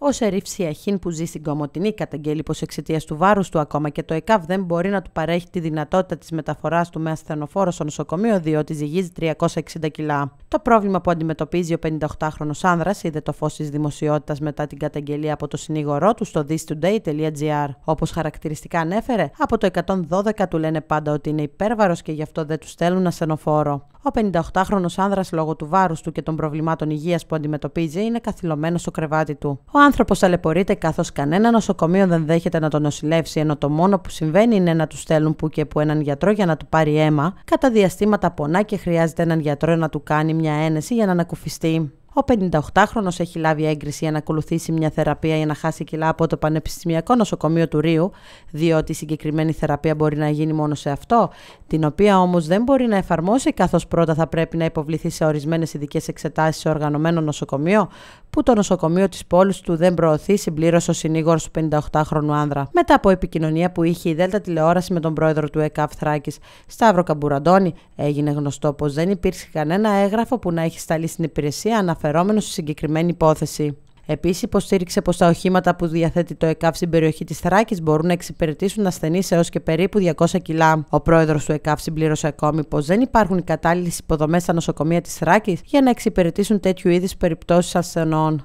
Ο Σερίφ Σιαχίν που ζει στην Κομωτινή καταγγέλει πως εξαιτίας του βάρους του ακόμα και το ΕΚΑΒ δεν μπορεί να του παρέχει τη δυνατότητα της μεταφοράς του με ασθενοφόρο στο νοσοκομείο διότι ζυγίζει 360 κιλά. Το πρόβλημα που αντιμετωπίζει ο 58 χρονος άνδρας είδε το φως της δημοσιότητας μετά την καταγγελία από το συνήγορό του στο thistoday.gr. Όπως χαρακτηριστικά ανέφερε, από το 112 του λένε πάντα ότι είναι υπέρβαρος και γι' αυτό δεν τους στέλνουν ασθενοφόρο. Ο 58χρονο άνδρας, λόγω του βάρους του και των προβλημάτων υγείας που αντιμετωπίζει, είναι καθυλωμένος στο κρεβάτι του. Ο άνθρωπος ταλαιπωρείται καθώς κανένα νοσοκομείο δεν δέχεται να τον νοσηλεύσει, ενώ το μόνο που συμβαίνει είναι να του στέλνουν που και που έναν γιατρό για να του πάρει αίμα, κατά διαστήματα πονά και χρειάζεται έναν γιατρό να του κάνει μια ένεση για να ανακουφιστεί. Ο 58χρονο έχει λάβει έγκριση για να ακολουθήσει μια θεραπεία για να χάσει κιλά από το Πανεπιστημιακό Νοσοκομείο του Ρίου, διότι η συγκεκριμένη θεραπεία μπορεί να γίνει μόνο σε αυτό, την οποία όμως δεν μπορεί να εφαρμόσει, καθώς πρώτα θα πρέπει να υποβληθεί σε ορισμένες ειδικές εξετάσεις σε οργανωμένο νοσοκομείο, που το νοσοκομείο της πόλης του δεν προωθεί, συμπλήρωσε ο συνήγορος του 58χρονου άνδρα. Μετά από επικοινωνία που είχε η ΔΕΛΤΑ τηλεόραση με τον πρόεδρο του ΕΚΑΒ Θράκης, Σταύρο Καμπουραντώνη, έγινε γνωστό πως δεν υπήρχε κανένα έγγραφο που να έχει σταλεί στην υπηρεσία αναφερόμενο στη συγκεκριμένη υπόθεση. Επίσης, υποστήριξε πως τα οχήματα που διαθέτει το ΕΚΑΒ στην περιοχή της Θράκης μπορούν να εξυπηρετήσουν ασθενείς έως και περίπου 200 κιλά. Ο πρόεδρος του ΕΚΑΒ συμπλήρωσε ακόμη πως δεν υπάρχουν οι κατάλληλες υποδομές στα νοσοκομεία της Θράκης για να εξυπηρετήσουν τέτοιου είδους περιπτώσεις ασθενών.